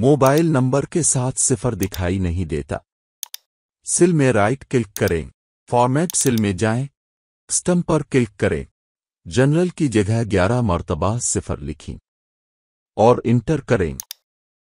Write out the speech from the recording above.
mobile number के साथ सिफर दिखाई नहीं देता सिल में राइट क्लिक करें फॉर्मेट सिल में जाएं, स्टम पर क्लिक करें जनरल की जगह 11 मरतबा सिफर लिखें और इंटर करें